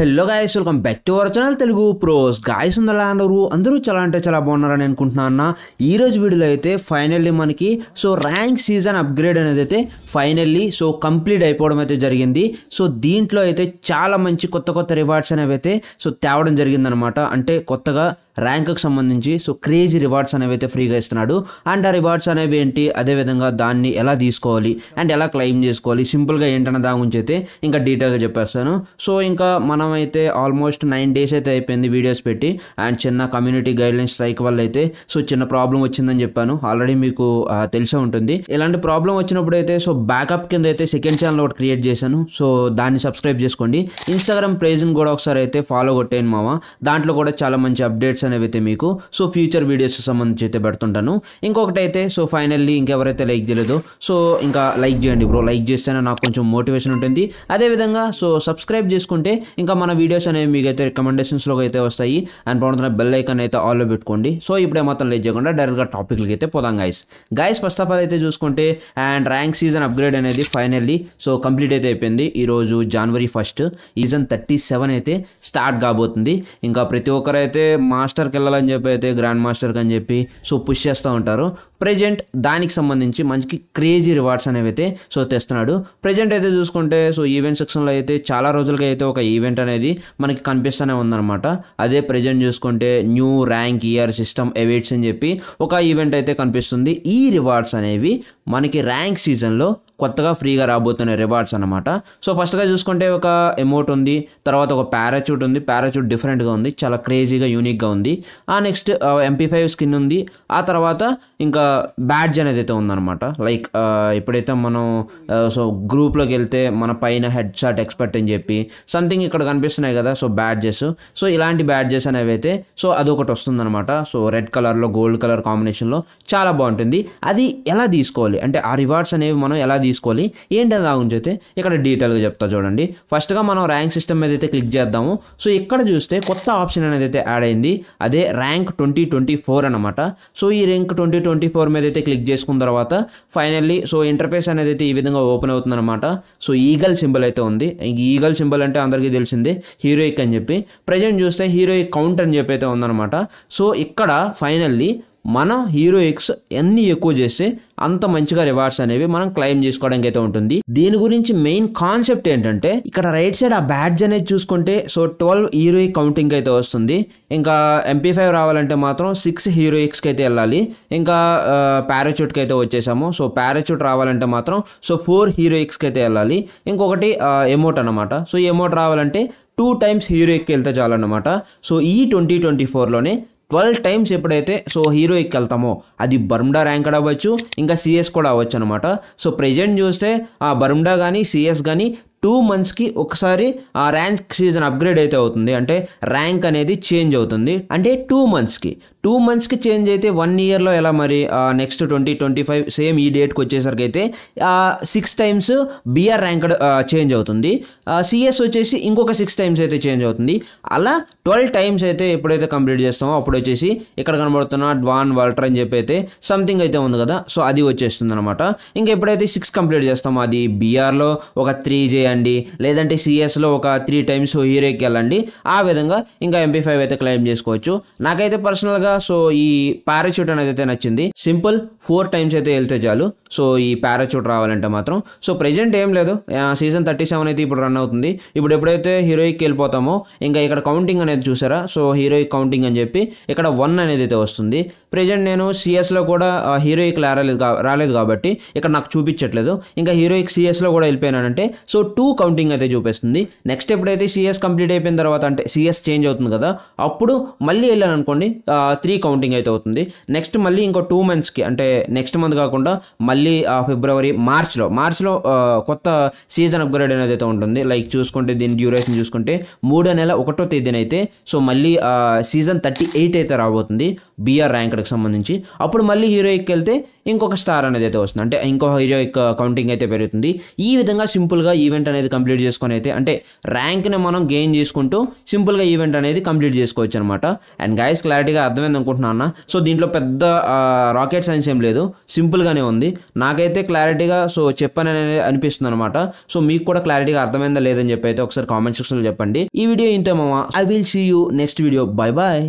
hello guys welcome back to our channel Telugu pros guys ఉందలా అన్నారు అందరూ చాలా అంటే చాలా బాగున్నారని అనుకుంటున్నాను ఈ రోజు వీడియోలో అయితే ఫైనల్లీ మనకి సో ర్యాంక్ సీజన్ అప్గ్రేడ్ అనేది అయితే ఫైనల్లీ సో కంప్లీట్ అయిపోవడం అయితే జరిగింది సో దీంట్లో అయితే చాలా మంచి కొత్త కొత్త రివార్డ్స్ అనేవి అయితే సో తేవడం జరిగిందనమాట అంటే కొత్తగా ర్యాంక్కి సంబంధించి సో క్రేజీ రివార్డ్స్ అనేవి అయితే ఫ్రీగా ఇస్తున్నాడు అండ్ ఆ రివార్డ్స్ అనేవి ఏంటి అదేవిధంగా దాన్ని ఎలా తీసుకోవాలి అండ్ ఎలా క్లెయిమ్ చేసుకోవాలి సింపుల్గా ఏంటన్న దాని గురించి అయితే ఇంకా డీటెయిల్గా చెప్పేస్తాను సో ఇంకా మనం ప్రస్తుతం అయితే ఆల్మోస్ట్ నైన్ డేస్ అయితే అయిపోయింది వీడియోస్ పెట్టి అండ్ చిన్న కమ్యూనిటీ లైన్ స్ట్రైక్ వల్ల అయితే సో చిన్న ప్రాబ్లం వచ్చిందని చెప్పాను ఆల్రెడీ మీకు తెలిసే ఉంటుంది ఇలాంటి ప్రాబ్లం వచ్చినప్పుడు అయితే సో బ్యాకప్ కింద అయితే సెకండ్ ఛానల్ ఒకటి క్రియేట్ చేశాను సో దాన్ని సబ్స్క్రైబ్ చేసుకోండి ఇన్స్టాగ్రామ్ పేజ్ని కూడా ఒకసారి అయితే ఫాలో కొట్టేయండి మామ దాంట్లో కూడా చాలా మంచి అప్డేట్స్ అనేవి అయితే మీకు సో ఫ్యూచర్ వీడియోస్ సంబంధించి అయితే పెడుతుంటాను ఇంకొకటి అయితే సో ఫైనల్లీ ఇంకెవరైతే లైక్ చేయలేదు సో ఇంకా లైక్ చేయండి బ్రో లైక్ చేస్తేనే నాకు కొంచెం మోటివేషన్ ఉంటుంది అదేవిధంగా సో సబ్స్క్రైబ్ చేసుకుంటే ఇంకా మన వీడియోస్ అనేవి మీకు అయితే రికమెండేషన్స్లో అయితే వస్తాయి అండ్ పడుతున్న బెల్ ఐకన్ అయితే ఆల్లో పెట్టుకోండి సో ఇప్పుడే మొత్తం లేట్ చేయకుండా డైరెక్ట్గా టాపిక్లకి అయితే పోదాం guys guys first of all అయితే చూసుకుంటే అండ్ ర్యాంక్ సీజన్ అప్గ్రేడ్ అనేది ఫైనల్లీ సో కంప్లీట్ అయితే అయిపోయింది ఈరోజు జనవరి ఫస్ట్ సీజన్ థర్టీ సెవెన్ అయితే స్టార్ట్ కాబోతుంది ఇంకా ప్రతి ఒక్కరైతే మాస్టర్కి వెళ్ళాలని చెప్పి అయితే గ్రాండ్ మాస్టర్కి అని చెప్పి సో పుష్ చేస్తూ ఉంటారు ప్రజెంట్ దానికి సంబంధించి మంచి క్రేజీ రివార్డ్స్ అనేవి అయితే సో తెస్తున్నాడు ప్రజెంట్ అయితే చూసుకుంటే సో ఈవెంట్ సెక్షన్లో అయితే చాలా రోజులుగా అయితే ఒక ఈవెంట్ మూమెంట్ అనేది మనకి కనిపిస్తూనే ఉందన్నమాట అదే ప్రజెంట్ చూసుకుంటే న్యూ ర్యాంక్ ఇయర్ సిస్టమ్ ఎవేట్స్ అని చెప్పి ఒక ఈవెంట్ అయితే కనిపిస్తుంది ఈ రివార్డ్స్ అనేవి మనకి ర్యాంక్ సీజన్లో కొత్తగా ఫ్రీగా రాబోతున్న రివార్డ్స్ అనమాట సో ఫస్ట్గా చూసుకుంటే ఒక ఎమోట్ ఉంది తర్వాత ఒక పారాచూట్ ఉంది పారాచూట్ డిఫరెంట్గా ఉంది చాలా క్రేజీగా యూనిక్గా ఉంది ఆ నెక్స్ట్ ఎంపీ ఫైవ్ స్కిన్ ఉంది ఆ తర్వాత ఇంకా బ్యాడ్జ్ అనేది అయితే ఉందన్నమాట లైక్ ఎప్పుడైతే మనం సో గ్రూప్లోకి వెళ్తే మన పైన హెడ్ షాట్ ఎక్స్పర్ట్ అని చెప్పి సంథింగ్ ఇక్కడ కనిపిస్తున్నాయి కదా సో బ్యాడ్జెస్ సో ఇలాంటి బ్యాడ్జెస్ అనేవి అయితే సో అదొకటి వస్తుందన్నమాట సో రెడ్ కలర్లో గోల్డ్ కలర్ కాంబినేషన్లో చాలా బాగుంటుంది అది ఎలా తీసుకోవాలి అంటే ఆ రివార్డ్స్ అనేవి మనం ఎలా తీసుకోవాలి ఏంటి దాని గురించి అయితే ఇక్కడ డీటెయిల్గా చెప్తా చూడండి ఫస్ట్గా మనం ర్యాంక్ సిస్టమ్ మీద అయితే క్లిక్ చేద్దాము సో ఇక్కడ చూస్తే కొత్త ఆప్షన్ అనేది అయితే యాడ్ అయింది అదే ర్యాంక్ ట్వంటీ ట్వంటీ ఫోర్ అనమాట సో ఈ ర్యాంక్ ట్వంటీ ట్వంటీ ఫోర్ మీద అయితే క్లిక్ చేసుకున్న తర్వాత ఫైనల్లీ సో ఇంటర్ఫేస్ అనేది అయితే ఈ విధంగా ఓపెన్ అవుతుందన్నమాట సో ఈగల్ సింబల్ అయితే ఉంది ఈగల్ సింబల్ అంటే అందరికీ తెలిసిందే హీరోయిక్ అని చెప్పి ప్రజెంట్ చూస్తే హీరోయిక్ కౌంట్ అని చెప్పి అయితే ఉందన్నమాట సో ఇక్కడ ఫైనల్లీ మన హీరో ఎక్స్ ఎన్ని ఎక్కువ చేస్తే అంత మంచిగా రివార్డ్స్ అనేవి మనం క్లెయిమ్ చేసుకోవడానికి అయితే ఉంటుంది దీని గురించి మెయిన్ కాన్సెప్ట్ ఏంటంటే ఇక్కడ రైట్ సైడ్ ఆ బ్యాడ్జ్ అనేది చూసుకుంటే సో ట్వెల్వ్ హీరోయిక్ కౌంటింగ్ అయితే వస్తుంది ఇంకా ఎంపీ ఫైవ్ రావాలంటే మాత్రం సిక్స్ హీరోయిక్స్కి అయితే వెళ్ళాలి ఇంకా పారాచూట్కి అయితే వచ్చేసాము సో పారాచూట్ రావాలంటే మాత్రం సో ఫోర్ హీరోయిక్స్కి అయితే వెళ్ళాలి ఇంకొకటి ఎమోట్ అనమాట సో ఎమోట్ రావాలంటే టూ టైమ్స్ హీరోయిక్కి వెళ్తే చాలన్నమాట సో ఈ ట్వంటీ ట్వంటీ ఫోర్లోనే ట్వెల్వ్ టైమ్స్ ఎప్పుడైతే సో హీరోయిక్ వెళ్తామో అది బర్మ్డా కూడా అవ్వచ్చు ఇంకా సిఎస్ కూడా అవ్వచ్చు అనమాట సో ప్రజెంట్ చూస్తే ఆ బర్మ్డా కానీ సిఎస్ కానీ టూ మంత్స్కి ఒకసారి ఆ ర్యాంక్ సీజన్ అప్గ్రేడ్ అయితే అవుతుంది అంటే ర్యాంక్ అనేది చేంజ్ అవుతుంది అంటే టూ మంత్స్కి టూ మంత్స్కి చేంజ్ అయితే వన్ ఇయర్లో ఎలా మరి next twenty twenty five same ఈ డేట్కి వచ్చేసరికి అయితే six times BR ranked change అవుతుంది సిఎస్ వచ్చేసి ఇంకొక సిక్స్ టైమ్స్ అయితే చేంజ్ అవుతుంది అలా ట్వెల్వ్ టైమ్స్ అయితే ఎప్పుడైతే కంప్లీట్ చేస్తామో అప్పుడు వచ్చేసి ఇక్కడ కనబడుతున్న డ్వాన్ వాల్టర్ అని చెప్పి అయితే సంథింగ్ అయితే ఉంది కదా సో అది వచ్చేస్తుంది అనమాట ఇంకా ఎప్పుడైతే సిక్స్ కంప్లీట్ చేస్తామో అది బీఆర్లో ఒక త్రీ చేయండి లేదంటే సిఎస్లో ఒక త్రీ టైమ్స్ హీరోకి వెళ్ళండి ఆ విధంగా ఇంకా ఎంపీ ఫైవ్ అయితే క్లెయిమ్ చేసుకోవచ్చు నాకైతే పర్సనల్గా ముఖ్యంగా సో ఈ పారాచూట్ అనేది అయితే నచ్చింది సింపుల్ ఫోర్ టైమ్స్ అయితే వెళ్తే చాలు సో ఈ పారాచూట్ రావాలంటే మాత్రం సో ప్రెజెంట్ ఏం లేదు సీజన్ థర్టీ సెవెన్ అయితే ఇప్పుడు రన్ అవుతుంది ఇప్పుడు ఎప్పుడైతే హీరోయిక్ వెళ్ళిపోతామో ఇంకా ఇక్కడ కౌంటింగ్ అనేది చూసారా సో హీరోయిక్ కౌంటింగ్ అని చెప్పి ఇక్కడ వన్ అనేది అయితే వస్తుంది ప్రెజెంట్ నేను సిఎస్లో కూడా హీరోయిక్ రాలేదు రాలేదు కాబట్టి ఇక్కడ నాకు చూపించట్లేదు ఇంకా హీరోయిక్ సిఎస్లో కూడా వెళ్ళిపోయినానంటే సో టూ కౌంటింగ్ అయితే చూపిస్తుంది నెక్స్ట్ ఎప్పుడైతే సిఎస్ కంప్లీట్ అయిపోయిన తర్వాత అంటే సిఎస్ చేంజ్ అవుతుంది కదా అప్పుడు మళ్ళీ వెళ్ళాను అనుకోండి త్రీ కౌంటింగ్ అయితే అవుతుంది నెక్స్ట్ మళ్ళీ ఇంకో టూ మంత్స్కి అంటే నెక్స్ట్ మంత్ కాకుండా మళ్ళీ ఫిబ్రవరి మార్చ్లో మార్చ్లో కొత్త సీజన్ అప్గ్రేడ్ అనేది అయితే ఉంటుంది లైక్ చూసుకుంటే దీని డ్యూరేషన్ చూసుకుంటే మూడో నెల ఒకటో తేదీన అయితే సో మళ్ళీ సీజన్ థర్టీ ఎయిట్ అయితే రాబోతుంది బీఆర్ ర్యాంక్కి సంబంధించి అప్పుడు మళ్ళీ హీరోయిక్కి వెళ్తే ఇంకొక స్టార్ అనేది అయితే వస్తుంది అంటే ఇంకో హీరో కౌంటింగ్ అయితే పెరుగుతుంది ఈ విధంగా సింపుల్గా ఈవెంట్ అనేది కంప్లీట్ చేసుకొని అయితే అంటే ర్యాంక్ని మనం గెయిన్ చేసుకుంటూ సింపుల్గా ఈవెంట్ అనేది కంప్లీట్ చేసుకోవచ్చు అనమాట అండ్ గైస్ క్లారిటీగా అర్థమైంది అనుకుంటున్నా అన్న సో దీంట్లో పెద్ద రాకెట్ సైన్స్ ఏం లేదు సింపుల్గానే ఉంది నాకైతే క్లారిటీగా సో చెప్పాను అనేది అనిపిస్తుంది అనమాట సో మీకు కూడా క్లారిటీగా అర్థమైందా లేదని చెప్పి అయితే ఒకసారి కామెంట్ సెక్షన్లో చెప్పండి ఈ వీడియో ఇంతే మామ I will see you next video bye bye